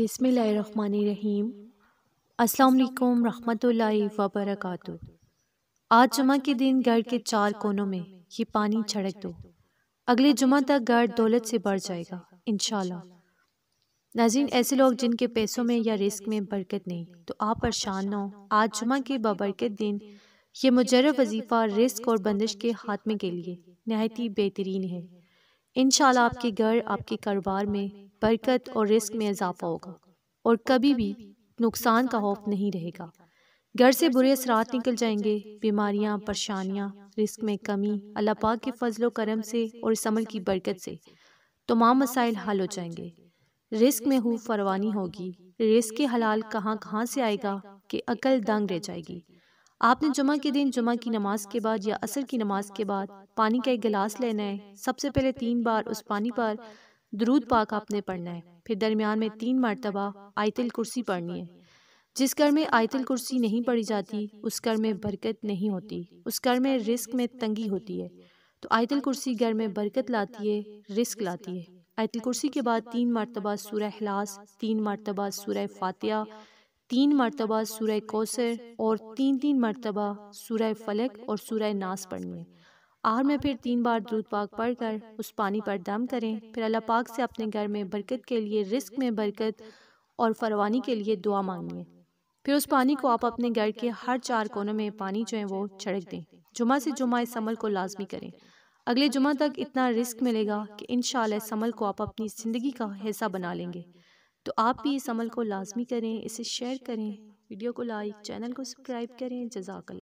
बिसमीम अस्सलाम रहमतुल्लाहि व बरकातु आज जुमा के दिन घर के चार कोनों में ये पानी छड़क दो अगले जुमा तक घर दौलत से बढ़ जाएगा इन नाजीन ऐसे लोग जिनके पैसों में या रिस्क में बरकत नहीं तो आप परेशान ना हो आज जुमा के बबरकत दिन ये मुजर वजीफ़ा रिस्क और बंदिश के हाथ में के लिए नहायती बेहतरीन है इन आपके घर आपके कारोबार में बरकत और रिस्क में इजाफा होगा और कभी भी नुकसान का खौफ नहीं रहेगा घर से बुरे असरात निकल जाएंगे बीमारियां परेशानियां रिस्क में कमी अल्लाह पाक के फजलो करम से और इस अमल की बरकत से तमाम मसाइल हल हो जाएंगे रिस्क में हु फरवानी होगी रिस्क के हलाल कहाँ कहाँ से आएगा कि अकल दंग रह जाएगी आपने जुमा के दिन जुमा की नमाज के बाद या असर की नमाज के बाद पानी का एक गिलास लेना है सबसे पहले तीन बार उस पानी पर दरूद पाक आपने पढ़ना है फिर दरमियान में तीन मरतबा आयतल कुर्सी पढ़नी है जिस घर में आयतल कुर्सी नहीं पढ़ी जाती उस घर में बरकत नहीं होती उस घर में रिस्क में तंगी होती है तो आयतल कुर्सी घर में बरकत लाती है रिस्क लाती है आयतल कुर्सी के बाद तीन मरतबा सूर हलास तीन मरतबा सूर फातिया तीन मरतबा सूर कौसर और तीन तीन मरतबा सूर फलक और सूर्य नास पढ़नी है आहर में फिर तीन बार दूध पाक पढ़ कर उस पानी पर दम करें फिर अल्लाह पाक से अपने घर में बरकत के लिए रिस्क में बरकत और फरवानी के लिए दुआ मांगिए फिर उस पानी को आप अपने घर के हर चार कोनों में पानी जो है वो छिड़क दें जुमा से जुमा इस अमल को लाजमी करें अगले जुमा तक इतना रिस्क मिलेगा कि इन इस अमल को आप अपनी ज़िंदगी का हिस्सा बना लेंगे तो आप भी इस अमल को लाजमी करें इसे शेयर करें वीडियो को लाइक चैनल को सब्सक्राइब करें जजाकल